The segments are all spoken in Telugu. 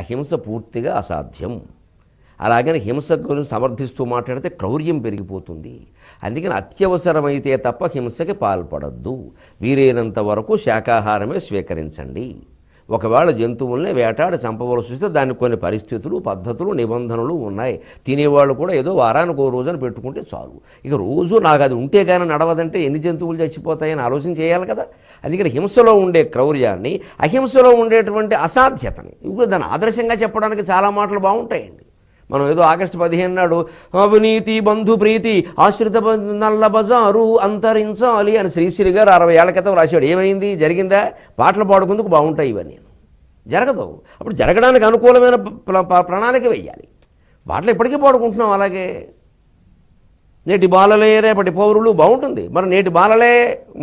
అహింస పూర్తిగా అసాధ్యం అలాగని హింస సమర్థిస్తూ మాట్లాడితే క్రౌర్యం పెరిగిపోతుంది అందుకని అత్యవసరమైతే తప్ప హింసకి పాల్పడద్దు వీరైనంత వరకు శాకాహారమే స్వీకరించండి ఒకవేళ జంతువుల్ని వేటాడి చంపవలసి వస్తే దానికి కొన్ని పరిస్థితులు పద్ధతులు నిబంధనలు ఉన్నాయి తినేవాళ్ళు కూడా ఏదో వారానికి ఓ రోజున పెట్టుకుంటే చాలు ఇక రోజు నాకు అది ఉంటే కానీ నడవదంటే ఎన్ని జంతువులు చచ్చిపోతాయని ఆలోచన చేయాలి కదా అందుకని హింసలో ఉండే క్రౌర్యాన్ని అహింసలో ఉండేటువంటి అసాధ్యతని ఇప్పుడు దాన్ని ఆదర్శంగా చెప్పడానికి చాలా మాటలు బాగుంటాయండి మనం ఏదో ఆగస్టు పదిహేను నాడు అవినీతి బంధు ప్రీతి ఆశ్రిత నల్ల బజారు అంతరించాలి అని శ్రీశ్రీ గారు అరవై ఏళ్ల క్రితం రాశాడు ఏమైంది జరిగిందా పాటలు పాడుకుందుకు బాగుంటాయి ఇవన్నీ జరగదు అప్పుడు జరగడానికి అనుకూలమైన ప్రణాళిక వేయాలి పాటలు ఇప్పటికీ పాడుకుంటున్నాం అలాగే నేటి బాలలే రేపటి పౌరులు బాగుంటుంది మరి నేటి బాలలే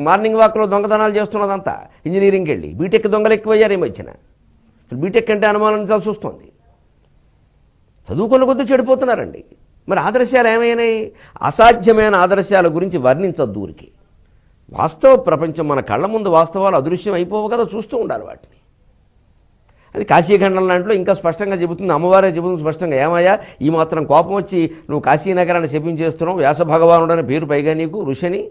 మార్నింగ్ వాక్లో దొంగతనాలు చేస్తున్నదంతా ఇంజనీరింగ్కి వెళ్ళి బీటెక్ దొంగలు ఎక్కువయ్యారు ఏమొచ్చిన బీటెక్ అంటే అనుమానించాల్సి వస్తుంది చదువుకున్న కొద్దీ చెడిపోతున్నారండి మరి ఆదర్శాలు ఏమైనాయి అసాధ్యమైన ఆదర్శాల గురించి వర్ణించద్దు ఊరికి వాస్తవ ప్రపంచం మన కళ్ళ ముందు వాస్తవాలు అదృశ్యం అయిపోవు కదా చూస్తూ ఉండాలి వాటిని అది కాశీఖండం లాంటిలో ఇంకా స్పష్టంగా చెబుతుంది అమ్మవారే చెబుతుంది స్పష్టంగా ఏమయ్యా ఈ మాత్రం కోపం వచ్చి నువ్వు కాశీనగరాన్ని శపించేస్తున్నావు వ్యాసభగవానుడని పేరు పైగా నీకు ఋషిని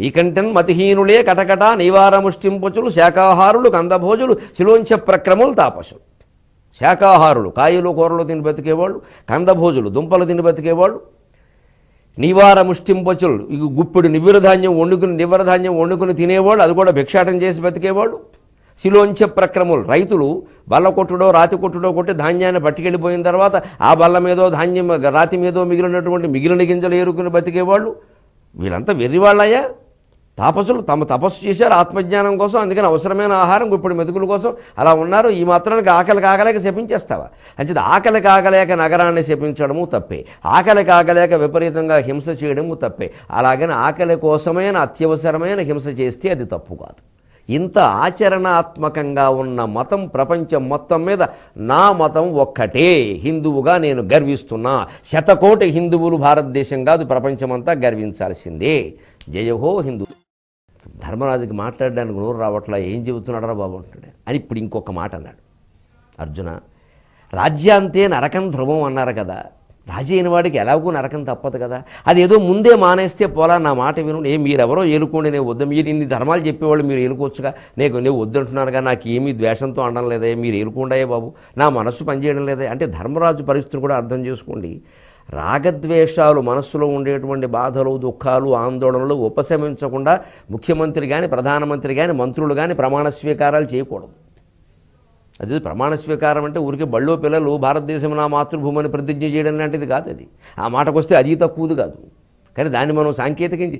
నీకంటన్ మతిహీనులే కటకట నివారముష్టింపచులు శాఖాహారులు కందభోజులు శిలోంచ ప్రక్రములు తాపసులు శాకాహారులు కాయలు కూరలు తిని బతికేవాళ్ళు కందభోజులు దుంపలు తిని బతికేవాళ్ళు నివార ముష్టింపచులు ఇక గుప్పెడు నివ్వరధాన్యం వండుకుని నివ్వరధాన్యం వండుకుని తినేవాళ్ళు అది కూడా భిక్షాటం చేసి బతికేవాళ్ళు శిలోంచ ప్రక్రములు రైతులు బల్ల కొట్టుడో రాతి కొట్టుడో కొట్టి ధాన్యాన్ని పట్టుకెళ్ళిపోయిన తర్వాత ఆ బల్ల మీదో ధాన్యం రాతి మీదో మిగిలినటువంటి మిగిలిన గింజలు ఏరుకుని బతికేవాళ్ళు వీళ్ళంతా వెర్రివాళ్ళయ్యా తాపసులు తమ తపస్సు చేశారు ఆత్మజ్ఞానం కోసం అందుకని అవసరమైన ఆహారం ఇప్పుడు మెతుకుల కోసం అలా ఉన్నారు ఈ మాత్రానికి ఆకలి కాగలేక శపించేస్తావా అంచేది ఆకలి కాగలేక నగరాన్ని శపించడము తప్పే ఆకలి కాగలేక విపరీతంగా హింస చేయడము తప్పే అలాగని ఆకలి కోసమైన అత్యవసరమైన హింస చేస్తే అది తప్పు కాదు ఇంత ఆచరణాత్మకంగా ఉన్న మతం ప్రపంచం మొత్తం మీద నా మతం ఒక్కటే హిందువుగా నేను గర్విస్తున్నా శతకోటి హిందువులు భారతదేశం కాదు ప్రపంచమంతా గర్వించాల్సిందే జయహో హిందూ ధర్మరాజుకి మాట్లాడడానికి నోరు రావట్లా ఏం చెబుతున్నాడరా బాబు అంటాడు అని ఇప్పుడు ఇంకొక మాట అన్నాడు అర్జున రాజ్యాంతే నరకం ధ్రువం అన్నారు కదా రాజీ అయిన వాడికి ఎలాగో నరకం తప్పదు కదా అది ఏదో ముందే మానేస్తే పోలా నా మాట విను ఏ మీరెవరో ఏలుకోండి నేను వద్దు మీరు ఇన్ని ధర్మాలు చెప్పేవాళ్ళు మీరు ఏలుకోవచ్చుగా నేను నేను వద్దంటున్నారుగా నాకు ఏమీ ద్వేషంతో అనడం లేదా మీరు ఏలుకోండాయే బాబు నా మనస్సు పనిచేయడం లేదా అంటే ధర్మరాజు పరిస్థితిని కూడా అర్థం చేసుకోండి రాగద్వేషాలు మనస్సులో ఉండేటువంటి బాధలు దుఃఖాలు ఆందోళనలు ఉపశమించకుండా ముఖ్యమంత్రి కానీ ప్రధానమంత్రి కానీ మంత్రులు కానీ ప్రమాణ స్వీకారాలు చేయకూడదు అది ప్రమాణ స్వీకారం అంటే ఊరికి బళ్ళో పిల్లలు భారతదేశం నా మాతృభూమిని ప్రతిజ్ఞ చేయడం లాంటిది కాదు అది ఆ మాటకు వస్తే అది తక్కువది కాదు కానీ దాన్ని మనం సాంకేతికించి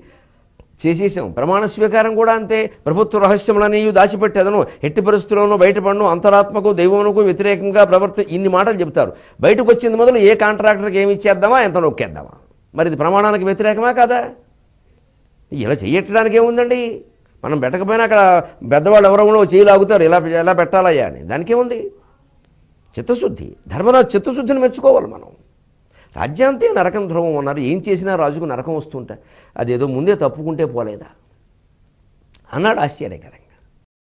చేసేసాం ప్రమాణ స్వీకారం కూడా అంతే ప్రభుత్వ రహస్యములని దాచిపెట్టేదను ఎట్టి పరిస్థితుల్లోనూ బయటపడను అంతరాత్మకు దైవమునకు వ్యతిరేకంగా ప్రవర్తి ఇన్ని మాటలు చెప్తారు బయటకు వచ్చింది మొదలు ఏ కాంట్రాక్టర్కి ఏమి ఇచ్చేద్దామా ఎంత నొక్కేద్దామా మరి ఇది ప్రమాణానికి వ్యతిరేకమా కాదా ఇలా చేయట్టడానికి ఏముందండి మనం పెట్టకపోయినా అక్కడ పెద్దవాళ్ళు ఎవరో చేయలాగుతారు ఇలా ఎలా పెట్టాలయ్యా అని దానికేముంది చిత్తశుద్ధి ధర్మరాజు చిత్తశుద్ధిని మెచ్చుకోవాలి మనం రాజ్యాంతే నరకం ధ్రువం అన్నారు ఏం చేసినా రాజుకు నరకం అది అదేదో ముందే తప్పుకుంటే పోలేదా అన్నాడు ఆశ్చర్యకరంగా